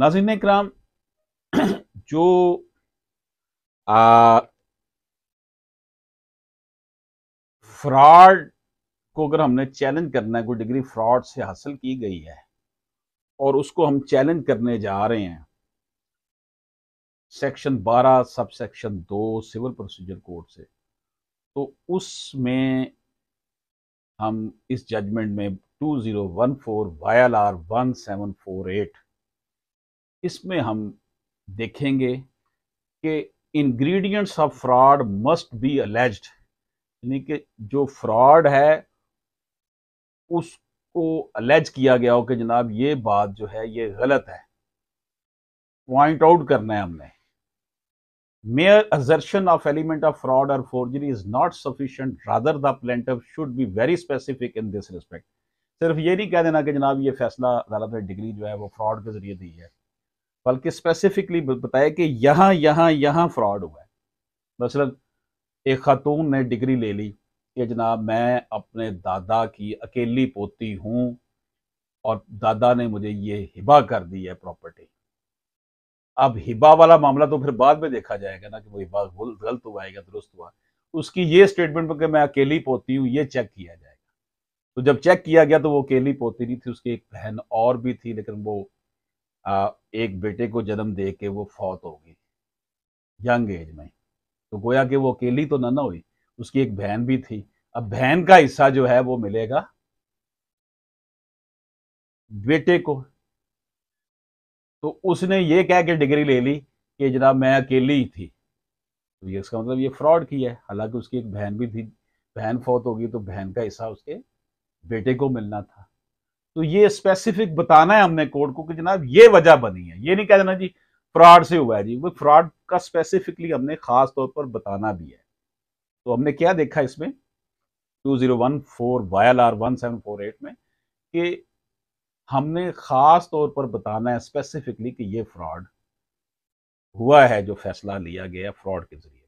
नाजिन कराम जो फ्रॉड को अगर हमने चैलेंज करना है कोई डिग्री फ्रॉड से हासिल की गई है और उसको हम चैलेंज करने जा रहे हैं सेक्शन 12 सब सेक्शन दो सिविल प्रोसीजर कोड से तो उसमें हम इस जजमेंट में 2014 Y L R one seven four eight इसमें हम देखेंगे कि ingredients of fraud must be alleged यानी कि जो फ्रॉड है उसको अलेज किया गया हो कि जनाब ये बात जो है ये गलत है पॉइंट आउट करना है हमने mere of element of fraud और or is not sufficient sufficient rather the plaintiff should be very specific in this respect सिर्फ ये नहीं कह देना कि जनाब ये फैसला अदालत ने डिग्री जो है वो फ्रॉड के जरिए दी है बल्कि स्पेसिफिकली बताया कि यहाँ यहाँ यहाँ फ्रॉड हुआ है मसलन एक खातून ने डिग्री ले ली कि जनाब मैं अपने दादा की अकेली पोती हूँ और दादा ने मुझे ये हिबा कर दी है प्रॉपर्टी अब हिबा वाला मामला तो फिर बाद में देखा जाएगा ना कि वो हिबा गलत हुआ है या दुरुस्त हुआ उसकी ये स्टेटमेंट पर कि मैं अकेली पोती हूँ ये चेक किया जाएगा तो जब चेक किया गया तो वो अकेली पोती नहीं थी उसकी एक बहन और भी थी लेकिन वो एक बेटे को जन्म दे के वो फौत होगी यंग एज में तो गोया कि वो अकेली तो ना ना हुई उसकी एक बहन भी थी अब बहन का हिस्सा जो है वो मिलेगा बेटे को तो उसने ये कह के डिग्री ले ली कि जनाब मैं अकेली ही थी तो ये इसका मतलब ये फ्रॉड किया है हालांकि उसकी एक बहन भी थी बहन फौत होगी तो बहन का हिस्सा उसके बेटे को मिलना था तो ये स्पेसिफिक बताना है हमने कोर्ट को कि जनाब ये वजह बनी है ये नहीं कह देना जी फ्रॉड से हुआ है जी वो फ्रॉड का स्पेसिफिकली हमने खास तौर पर बताना भी है तो हमने क्या देखा इसमें two zero one four Y L R one seven four eight में कि हमने खास तौर पर बताना है स्पेसिफिकली कि ये फ्रॉड हुआ है जो फैसला लिया गया फ्रॉड के जरिए